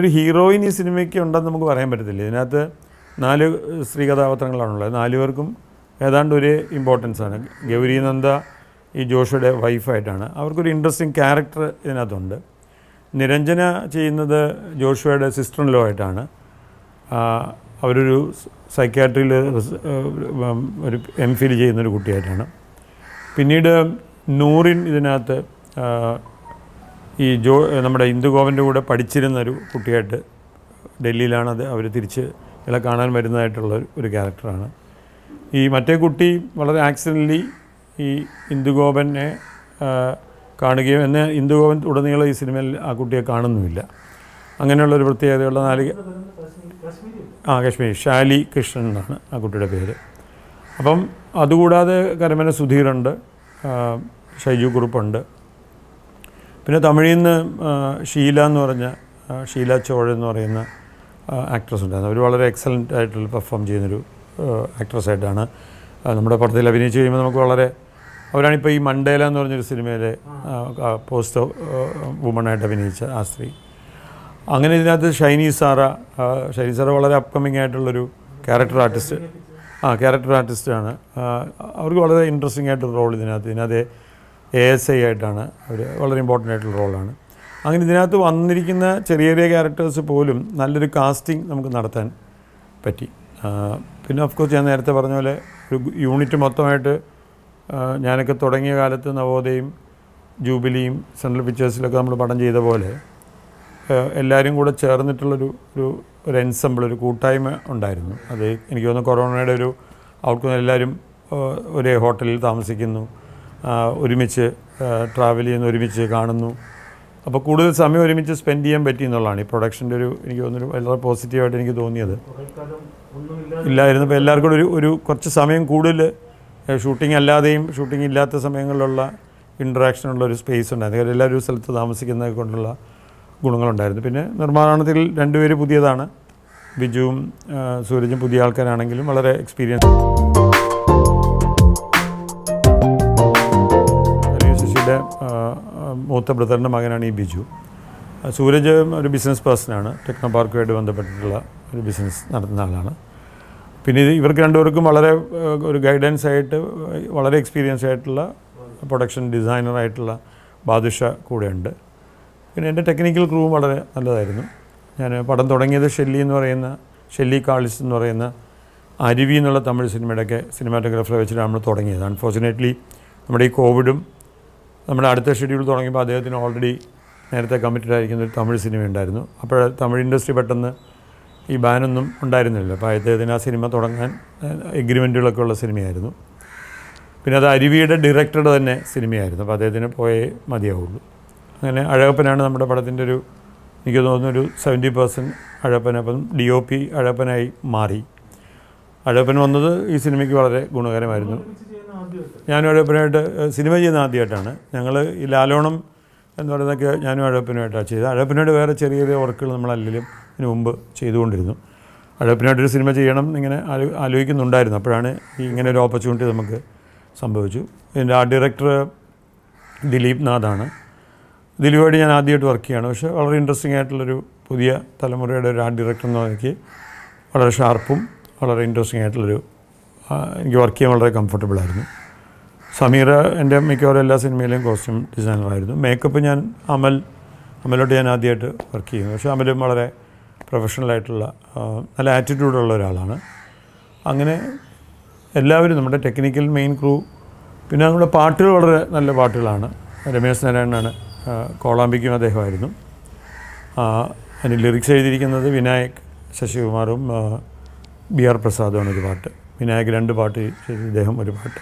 അങ്ങനൊരു ഹീറോയിൻ ഈ സിനിമയ്ക്ക് ഉണ്ടെന്ന് നമുക്ക് പറയാൻ പറ്റത്തില്ല ഇതിനകത്ത് നാല് സ്ത്രീ കഥാപാത്രങ്ങളാണുള്ളത് പേർക്കും ഏതാണ്ട് ഒരേ ഇമ്പോർട്ടൻസ് ആണ് ഗൗരി നന്ദ ഈ ജോഷിയുടെ വൈഫായിട്ടാണ് അവർക്കൊരു ഇൻട്രസ്റ്റിംഗ് ക്യാരക്ടർ ഇതിനകത്തുണ്ട് നിരഞ്ജന ചെയ്യുന്നത് ജോഷുവയുടെ സിസ്റ്റർ ലോ ആയിട്ടാണ് അവരൊരു സൈക്യാട്രിയിൽ ഒരു എം ഫിൽ ചെയ്യുന്നൊരു കുട്ടിയായിട്ടാണ് പിന്നീട് നൂറിൻ ഇതിനകത്ത് ഈ ജോ നമ്മുടെ ഇന്ദുഗോപൻ്റെ കൂടെ പഠിച്ചിരുന്ന ഒരു കുട്ടിയായിട്ട് ഡൽഹിയിലാണ് അത് അവർ തിരിച്ച് ഇളെ കാണാൻ വരുന്നതായിട്ടുള്ള ഒരു ക്യാരക്ടറാണ് ഈ മറ്റേ കുട്ടി വളരെ ആക്സിഡൻ്റലി ഈ ഇന്ദുഗോപനെ കാണുകയും എന്നെ ഇന്ദുഗോപൻ ഉടനീളം ഈ സിനിമയിൽ ആ കുട്ടിയെ കാണുന്നുമില്ല അങ്ങനെയുള്ളൊരു പ്രത്യേകതയുള്ള നാലിക ആ കശ്മീർ ഷാലി കൃഷ്ണൻ എന്നാണ് ആ കുട്ടിയുടെ പേര് അപ്പം അതുകൂടാതെ കരമന സുധീറുണ്ട് ഷൈജു കുറുപ്പുണ്ട് പിന്നെ തമിഴിൽ നിന്ന് ഷീല എന്ന് പറഞ്ഞ ഷീല ചോഴ എന്ന് പറയുന്ന ആക്ട്രസ് ഉണ്ടായിരുന്നു അവർ വളരെ എക്സലൻ്റ് ആയിട്ടുള്ള പെർഫോം ചെയ്യുന്നൊരു ആക്ട്രസ് ആയിട്ടാണ് നമ്മുടെ പടത്തിൽ അഭിനയിച്ച് കഴിയുമ്പോൾ നമുക്ക് വളരെ അവരാണിപ്പോൾ ഈ മണ്ടേല എന്ന് പറഞ്ഞൊരു സിനിമയിലെ പോസ്റ്റ് വുമണായിട്ട് അഭിനയിച്ച ആ സ്ത്രീ അങ്ങനെ ഇതിനകത്ത് ഷൈനി സാറ ഷൈനി സാറ വളരെ അപ്കമ്മിങ് ആയിട്ടുള്ളൊരു ക്യാരക്ടർ ആർട്ടിസ്റ്റ് ആ ക്യാരക്ടർ ആർട്ടിസ്റ്റാണ് അവർക്ക് വളരെ ഇൻട്രസ്റ്റിംഗ് ആയിട്ടൊരു റോൾ ഇതിനകത്ത് ഇതിനകത്ത് എ എസ് ഐ ആയിട്ടാണ് അവർ വളരെ ഇമ്പോർട്ടൻ്റ് ആയിട്ടുള്ള റോളാണ് അങ്ങനെ ഇതിനകത്ത് വന്നിരിക്കുന്ന ചെറിയ ചെറിയ ക്യാരക്ടേഴ്സ് പോലും നല്ലൊരു കാസ്റ്റിംഗ് നമുക്ക് നടത്താൻ പറ്റി പിന്നെ ഓഫ് കോഴ്സ് ഞാൻ നേരത്തെ പറഞ്ഞ പോലെ ഒരു യൂണിറ്റ് മൊത്തമായിട്ട് ഞാനൊക്കെ തുടങ്ങിയ കാലത്ത് നവോദയും ജൂബിലിയും സെൻട്രൽ പിക്ചേഴ്സിലൊക്കെ നമ്മൾ പടം ചെയ്ത പോലെ എല്ലാവരും കൂടെ ചേർന്നിട്ടുള്ളൊരു ഒരു ഒരു എൻസമ്പിൾ ഒരു കൂട്ടായ്മ ഉണ്ടായിരുന്നു അത് എനിക്ക് തോന്നുന്നു കൊറോണയുടെ ഒരു ഔട്ട്കം എല്ലാവരും ഒരേ ഹോട്ടലിൽ താമസിക്കുന്നു ഒരുമിച്ച് ട്രാവൽ ചെയ്യുന്ന ഒരുമിച്ച് കാണുന്നു അപ്പോൾ കൂടുതൽ സമയം ഒരുമിച്ച് സ്പെൻഡ് ചെയ്യാൻ പറ്റി എന്നുള്ളതാണ് ഈ പ്രൊഡക്ഷൻ്റെ ഒരു എനിക്ക് തോന്നുന്നു വളരെ പോസിറ്റീവായിട്ട് എനിക്ക് തോന്നിയത് ഇല്ലായിരുന്നപ്പോൾ എല്ലാവർക്കും ഒരു ഒരു കുറച്ച് സമയം കൂടുതൽ ഷൂട്ടിംഗ് അല്ലാതെയും ഷൂട്ടിംഗ് ഇല്ലാത്ത സമയങ്ങളിലുള്ള ഇൻട്രാക്ഷനുള്ള ഒരു സ്പേസ് ഉണ്ടായിരുന്നു കാര്യം എല്ലാവരും സ്ഥലത്ത് താമസിക്കുന്നത് കൊണ്ടുള്ള ഗുണങ്ങളുണ്ടായിരുന്നു പിന്നെ നിർമ്മാണത്തിൽ രണ്ടുപേര് പുതിയതാണ് ബിജുവും സൂരജും പുതിയ ആൾക്കാരാണെങ്കിലും വളരെ എക്സ്പീരിയൻസ് മൂത്ത ബ്രദറിൻ്റെ മകനാണ് ഈ ബിജു സൂരജ് ഒരു ബിസിനസ് പേഴ്സണാണ് ടെക്നോ പാർക്കുമായിട്ട് ബന്ധപ്പെട്ടിട്ടുള്ള ഒരു ബിസിനസ് നടത്തുന്ന ആളാണ് പിന്നെ ഇത് ഇവർക്ക് രണ്ടുപേർക്കും വളരെ ഒരു ഗൈഡൻസ് ആയിട്ട് വളരെ എക്സ്പീരിയൻസ് ആയിട്ടുള്ള പ്രൊഡക്ഷൻ ഡിസൈനറായിട്ടുള്ള ബാദുഷ കൂടെയുണ്ട് പിന്നെ എൻ്റെ ടെക്നിക്കൽ ക്രൂ വളരെ നല്ലതായിരുന്നു ഞാൻ പടം തുടങ്ങിയത് ഷെല്ലി എന്ന് പറയുന്ന ഷെല്ലി കാളിസ് എന്ന് പറയുന്ന അരുവി എന്നുള്ള തമിഴ് സിനിമയുടെയൊക്കെ സിനിമാറ്റോഗ്രാഫറെ വെച്ചിട്ട് നമ്മൾ തുടങ്ങിയത് അൺഫോർച്ചുനേറ്റ്ലി നമ്മുടെ ഈ കോവിഡും നമ്മുടെ അടുത്ത ഷെഡ്യൂൾ തുടങ്ങിയപ്പോൾ അദ്ദേഹത്തിന് ഓൾറെഡി നേരത്തെ കമ്മിറ്റഡ് ആയിരിക്കുന്ന ഒരു തമിഴ് സിനിമ ഉണ്ടായിരുന്നു അപ്പോൾ തമിഴ് ഇൻഡസ്ട്രി പെട്ടെന്ന് ഈ ബാനൊന്നും ഉണ്ടായിരുന്നില്ല അപ്പോൾ അദ്ദേഹത്തിന് ആ സിനിമ തുടങ്ങാൻ എഗ്രിമെൻറ്റുകളൊക്കെ ഉള്ള സിനിമയായിരുന്നു പിന്നെ അത് അരുവിയുടെ ഡയറക്ടറുടെ തന്നെ സിനിമയായിരുന്നു അപ്പോൾ അദ്ദേഹത്തിന് പോയേ മതിയാവുള്ളൂ അങ്ങനെ അഴകപ്പനാണ് നമ്മുടെ പടത്തിൻ്റെ ഒരു എനിക്ക് തോന്നുന്നൊരു ഒരു സെവൻറ്റി പേഴ്സൻറ്റ് അഴപ്പന അപ്പം ഡി ഒ പി അഴപ്പനായി മാറി അഴപ്പൻ വന്നത് ഈ സിനിമയ്ക്ക് വളരെ ഗുണകരമായിരുന്നു ഞാനും അഴപ്പനായിട്ട് സിനിമ ചെയ്യുന്ന ആദ്യമായിട്ടാണ് ഞങ്ങൾ ഈ ലാലോണം എന്ന് പറയുന്നതൊക്കെ ഞാനും അഴപ്പനുമായിട്ടാണ് ചെയ്തത് അഴപ്പനോട് വേറെ ചെറിയ ചെറിയ വർക്കുകൾ നമ്മൾ അല്ലെങ്കിലും ഇതിന് മുമ്പ് ചെയ്തുകൊണ്ടിരുന്നു അഴപ്പനായിട്ടൊരു സിനിമ ചെയ്യണം ഇങ്ങനെ ആലോചിക്കുന്നുണ്ടായിരുന്നു അപ്പോഴാണ് ഈ ഇങ്ങനെ ഒരു ഓപ്പർച്യൂണിറ്റി നമുക്ക് സംഭവിച്ചു എൻ്റെ ആർട്ട് ഡയറക്ടർ ദിലീപ് നാഥാണ് ദിലീപായിട്ട് ഞാൻ ആദ്യമായിട്ട് വർക്ക് ചെയ്യുകയാണ് പക്ഷേ വളരെ ഇൻട്രസ്റ്റിംഗ് ആയിട്ടുള്ളൊരു പുതിയ തലമുറയുടെ ഒരു ആർട്ട് ഡയറക്ടർ എന്ന് നിലയ്ക്ക് വളരെ ഷാർപ്പും വളരെ ഇൻട്രസ്റ്റിംഗ് ആയിട്ടുള്ളൊരു എനിക്ക് വർക്ക് ചെയ്യാൻ വളരെ കംഫർട്ടബിൾ ആയിരുന്നു സമീറ എൻ്റെ മിക്കവാറും എല്ലാ സിനിമയിലെയും കോസ്റ്റ്യൂം ഡിസൈനറായിരുന്നു മേക്കപ്പ് ഞാൻ അമൽ അമലോട്ട് ഞാൻ ആദ്യമായിട്ട് വർക്ക് ചെയ്യുന്നു പക്ഷേ അമലും വളരെ പ്രൊഫഷണലായിട്ടുള്ള നല്ല ആറ്റിറ്റ്യൂഡുള്ള ഒരാളാണ് അങ്ങനെ എല്ലാവരും നമ്മുടെ ടെക്നിക്കൽ മെയിൻ ക്രൂ പിന്നെ നമ്മുടെ പാട്ടുകൾ വളരെ നല്ല പാട്ടുകളാണ് രമേശ് നാരായണനാണ് കോളാമ്പിക്കും അദ്ദേഹമായിരുന്നു അതിന് ലിറിക്സ് എഴുതിയിരിക്കുന്നത് വിനായക് ശശികുമാറും ബി ആർ പ്രസാദാണ് ഒരു പാട്ട് വിനായക് രണ്ട് പാട്ട് ഇദ്ദേഹം ഒരു പാട്ട്